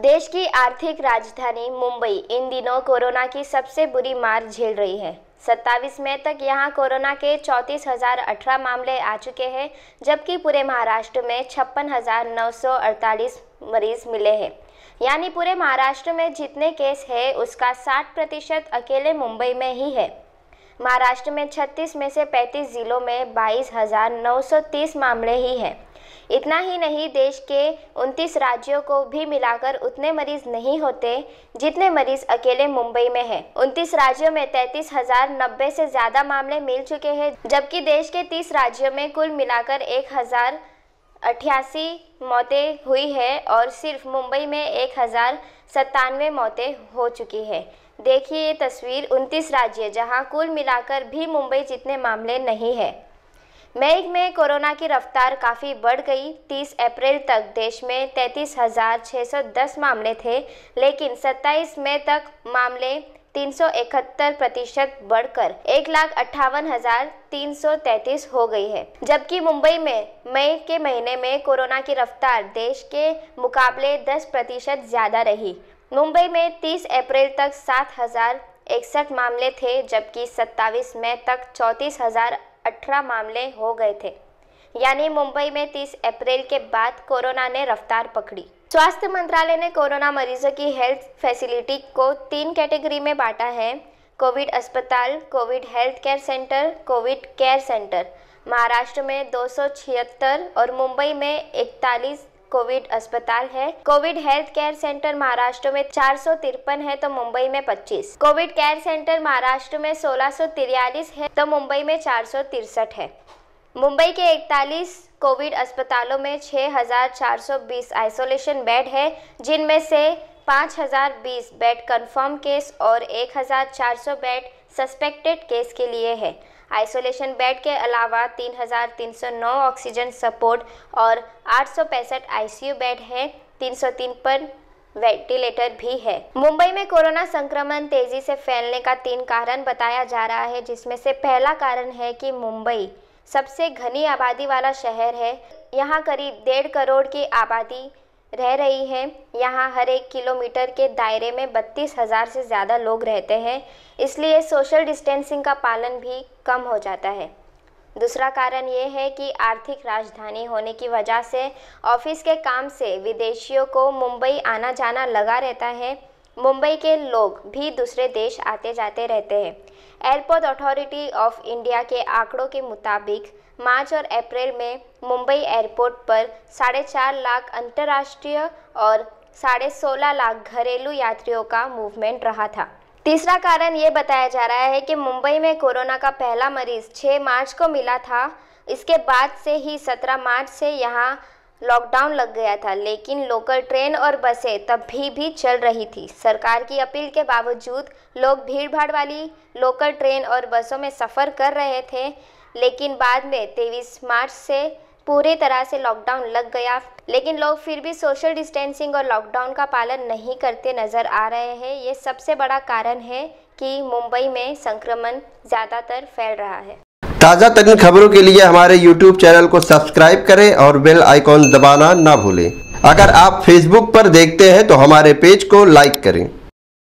देश की आर्थिक राजधानी मुंबई इन दिनों कोरोना की सबसे बुरी मार झेल रही है सत्ताईस मई तक यहां कोरोना के चौंतीस हजार अठारह मामले आ चुके हैं जबकि पूरे महाराष्ट्र में छप्पन हजार नौ सौ अड़तालीस मरीज मिले हैं यानी पूरे महाराष्ट्र में जितने केस है उसका 60 प्रतिशत अकेले मुंबई में ही है महाराष्ट्र में 36 में से 35 जिलों में 22,930 मामले ही हैं इतना ही नहीं देश के उनतीस राज्यों को भी मिलाकर उतने मरीज नहीं होते जितने मरीज अकेले मुंबई में हैं। उनतीस राज्यों में तैतीस हजार नब्बे से ज्यादा मामले मिल चुके हैं जबकि देश के तीस राज्यों में कुल मिलाकर एक हजार अठासी मौतें हुई है और सिर्फ मुंबई में एक हज़ार सत्तानवे मौतें हो चुकी है देखिए ये तस्वीर उनतीस राज्य जहां कुल मिलाकर भी मुंबई जितने मामले नहीं है मई में कोरोना की रफ्तार काफ़ी बढ़ गई 30 अप्रैल तक देश में 33,610 मामले थे लेकिन 27 मई तक मामले 371 प्रतिशत बढ़कर एक लाख अट्ठावन हजार तीन सौ तैतीस हो गई है जबकि मुंबई में मई के महीने में कोरोना की रफ्तार देश के मुकाबले 10 प्रतिशत ज़्यादा रही मुंबई में 30 अप्रैल तक सात हजार इकसठ मामले थे जबकि 27 मई तक चौंतीस हजार अठारह मामले हो गए थे यानी मुंबई में 30 अप्रैल के बाद कोरोना ने रफ्तार पकड़ी स्वास्थ्य मंत्रालय ने कोरोना मरीजों की हेल्थ फैसिलिटी को तीन कैटेगरी में बांटा है कोविड अस्पताल covid health care centre covid care centre Maharashtra में दो और मुंबई में इकतालीस कोविड अस्पताल है covid health care centre Maharashtra में चार है तो मुंबई में 25 कोविड केयर सेंटर महाराष्ट्र में सोलह है तो मुंबई में चार है मुंबई के 41 कोविड अस्पतालों में 6,420 आइसोलेशन बेड है जिनमें से 5,020 बेड कंफर्म केस और 1,400 बेड सस्पेक्टेड केस के लिए है आइसोलेशन बेड के अलावा 3,309 ऑक्सीजन सपोर्ट और आठ आईसीयू बेड है 303 पर वेंटिलेटर भी है मुंबई में कोरोना संक्रमण तेजी से फैलने का तीन कारण बताया जा रहा है जिसमें से पहला कारण है कि मुंबई सबसे घनी आबादी वाला शहर है यहाँ करीब डेढ़ करोड़ की आबादी रह रही है यहाँ हर एक किलोमीटर के दायरे में बत्तीस हज़ार से ज़्यादा लोग रहते हैं इसलिए सोशल डिस्टेंसिंग का पालन भी कम हो जाता है दूसरा कारण ये है कि आर्थिक राजधानी होने की वजह से ऑफिस के काम से विदेशियों को मुंबई आना जाना लगा रहता है मुंबई के लोग भी दूसरे देश आते जाते रहते हैं एयरपोर्ट अथॉरिटी ऑफ इंडिया के आंकड़ों के मुताबिक मार्च और अप्रैल में मुंबई एयरपोर्ट पर साढ़े चार लाख अंतर्राष्ट्रीय और साढ़े सोलह लाख घरेलू यात्रियों का मूवमेंट रहा था तीसरा कारण ये बताया जा रहा है कि मुंबई में कोरोना का पहला मरीज 6 मार्च को मिला था इसके बाद से ही 17 मार्च से यहाँ लॉकडाउन लग गया था लेकिन लोकल ट्रेन और बसें तब भी भी चल रही थी सरकार की अपील के बावजूद लोग भीड़ भाड़ वाली लोकल ट्रेन और बसों में सफ़र कर रहे थे लेकिन बाद में तेईस मार्च से पूरी तरह से लॉकडाउन लग गया लेकिन लोग फिर भी सोशल डिस्टेंसिंग और लॉकडाउन का पालन नहीं करते नज़र आ रहे हैं ये सबसे बड़ा कारण है कि मुंबई में संक्रमण ज़्यादातर फैल रहा है ताज़ा तरीन खबरों के लिए हमारे YouTube चैनल को सब्सक्राइब करें और बेल आइकॉन दबाना ना भूलें अगर आप Facebook पर देखते हैं तो हमारे पेज को लाइक करें